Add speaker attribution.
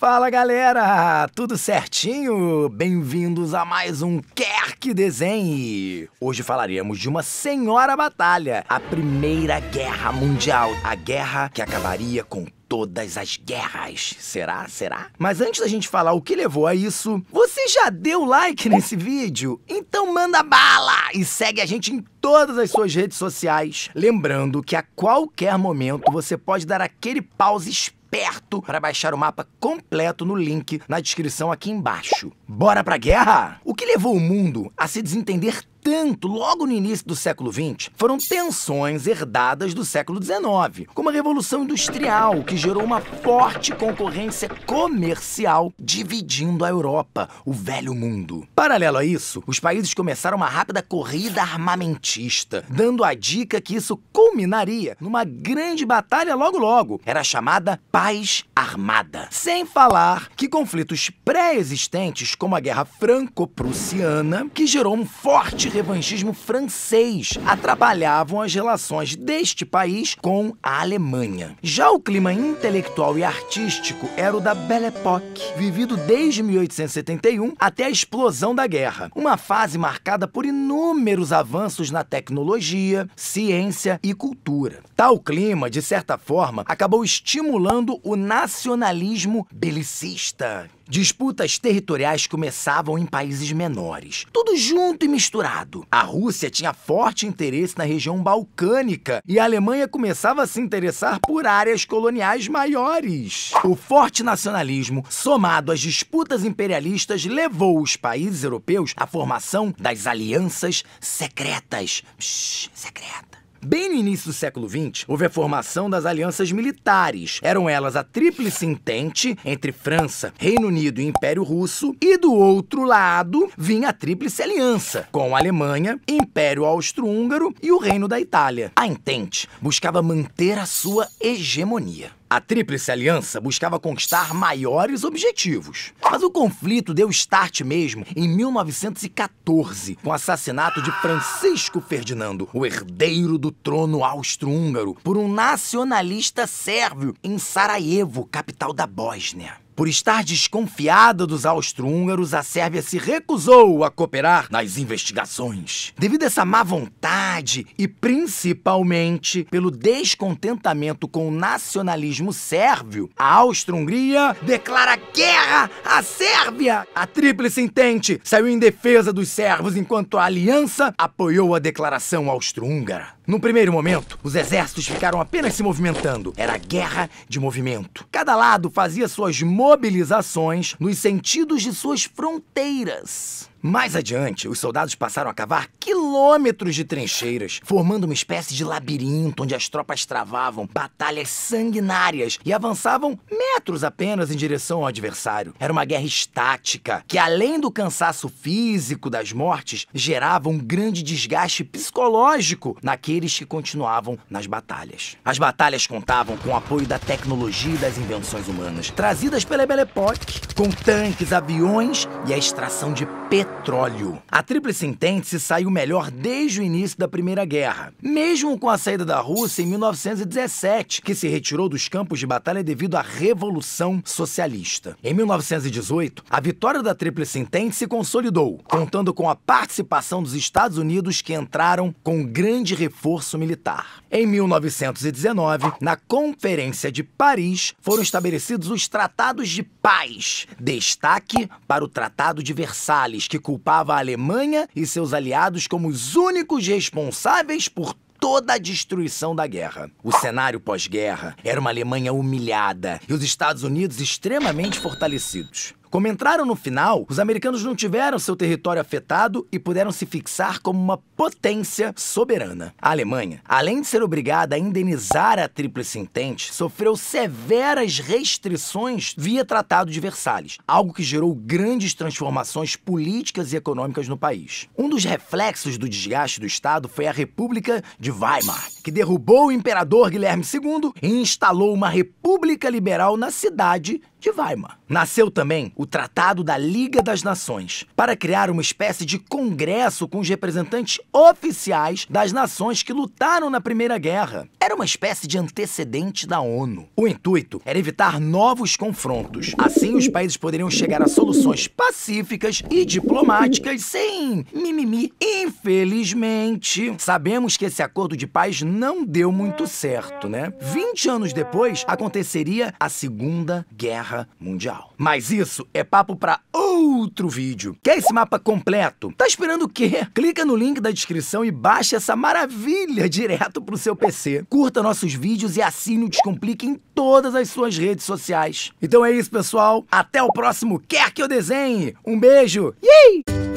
Speaker 1: Fala galera, tudo certinho? Bem-vindos a mais um Quer Que Desenhe! Hoje falaremos de uma senhora batalha, a Primeira Guerra Mundial, a guerra que acabaria com todas as guerras. Será? Será? Mas antes da gente falar o que levou a isso, você já deu like nesse vídeo? Então manda bala e segue a gente em todas as suas redes sociais. Lembrando que a qualquer momento você pode dar aquele pause esperto para baixar o mapa completo no link na descrição aqui embaixo. Bora pra guerra? O que levou o mundo a se desentender tanto logo no início do século XX foram tensões herdadas do século XIX, como a Revolução Industrial, que gerou uma forte concorrência comercial dividindo a Europa, o velho mundo. Paralelo a isso, os países começaram uma rápida corrida armamentista, dando a dica que isso culminaria numa grande batalha logo logo. Era chamada Paz Armada. Sem falar que conflitos pré-existentes, como a Guerra Franco-Prussiana, que gerou um forte revanchismo francês atrapalhavam as relações deste país com a Alemanha. Já o clima intelectual e artístico era o da Belle Époque, vivido desde 1871 até a explosão da guerra, uma fase marcada por inúmeros avanços na tecnologia, ciência e cultura. Tal clima, de certa forma, acabou estimulando o nacionalismo belicista. Disputas territoriais começavam em países menores, tudo junto e misturado. A Rússia tinha forte interesse na região balcânica e a Alemanha começava a se interessar por áreas coloniais maiores. O forte nacionalismo, somado às disputas imperialistas, levou os países europeus à formação das alianças secretas. Psh, secreta Bem no início do século XX, houve a formação das alianças militares. Eram elas a Tríplice Entente entre França, Reino Unido e Império Russo, e do outro lado vinha a Tríplice Aliança, com a Alemanha, Império Austro-Húngaro e o Reino da Itália. A Entente buscava manter a sua hegemonia. A Tríplice Aliança buscava conquistar maiores objetivos. Mas o conflito deu start mesmo em 1914, com o assassinato de Francisco Ferdinando, o herdeiro do trono austro-húngaro, por um nacionalista sérvio em Sarajevo, capital da Bósnia. Por estar desconfiada dos austro-húngaros, a Sérvia se recusou a cooperar nas investigações. Devido a essa má vontade e principalmente pelo descontentamento com o nacionalismo sérvio, a Áustria-Hungria declara guerra à Sérvia. A Tríplice Entente saiu em defesa dos servos enquanto a aliança apoiou a declaração austro-húngara. No primeiro momento, os exércitos ficaram apenas se movimentando. Era guerra de movimento. Cada lado fazia suas movimentações mobilizações nos sentidos de suas fronteiras. Mais adiante, os soldados passaram a cavar quilômetros de trincheiras, formando uma espécie de labirinto onde as tropas travavam batalhas sanguinárias e avançavam metros apenas em direção ao adversário. Era uma guerra estática, que além do cansaço físico das mortes, gerava um grande desgaste psicológico naqueles que continuavam nas batalhas. As batalhas contavam com o apoio da tecnologia e das invenções humanas, trazidas pela Belle Époque, com tanques, aviões e a extração de petróleo. A Tríplice Entente saiu melhor desde o início da Primeira Guerra, mesmo com a saída da Rússia em 1917, que se retirou dos campos de batalha devido à Revolução Socialista. Em 1918, a vitória da Tríplice Entente se consolidou, contando com a participação dos Estados Unidos que entraram com um grande reforço militar. Em 1919, na Conferência de Paris, foram estabelecidos os Tratados de paz. Destaque para o Tratado de Versalhes, que culpava a Alemanha e seus aliados como os únicos responsáveis por toda a destruição da guerra. O cenário pós-guerra era uma Alemanha humilhada e os Estados Unidos extremamente fortalecidos. Como entraram no final, os americanos não tiveram seu território afetado e puderam se fixar como uma potência soberana. A Alemanha, além de ser obrigada a indenizar a Tríplice Entente, sofreu severas restrições via Tratado de Versalhes, algo que gerou grandes transformações políticas e econômicas no país. Um dos reflexos do desgaste do Estado foi a República de Weimar, que derrubou o imperador Guilherme II e instalou uma república liberal na cidade de Weimar. Nasceu também o Tratado da Liga das Nações, para criar uma espécie de congresso com os representantes oficiais das nações que lutaram na Primeira Guerra. Era uma espécie de antecedente da ONU. O intuito era evitar novos confrontos. Assim, os países poderiam chegar a soluções pacíficas e diplomáticas sem mimimi. Infelizmente, sabemos que esse acordo de paz não deu muito certo, né? 20 anos depois aconteceria a Segunda Guerra Mundial. Mas isso é papo para outro vídeo. Quer esse mapa completo? Tá esperando o quê? Clica no link da descrição e baixa essa maravilha direto pro seu PC. Curta nossos vídeos e assine o Descomplica em todas as suas redes sociais. Então é isso, pessoal. Até o próximo Quer Que Eu Desenhe. Um beijo. Yay!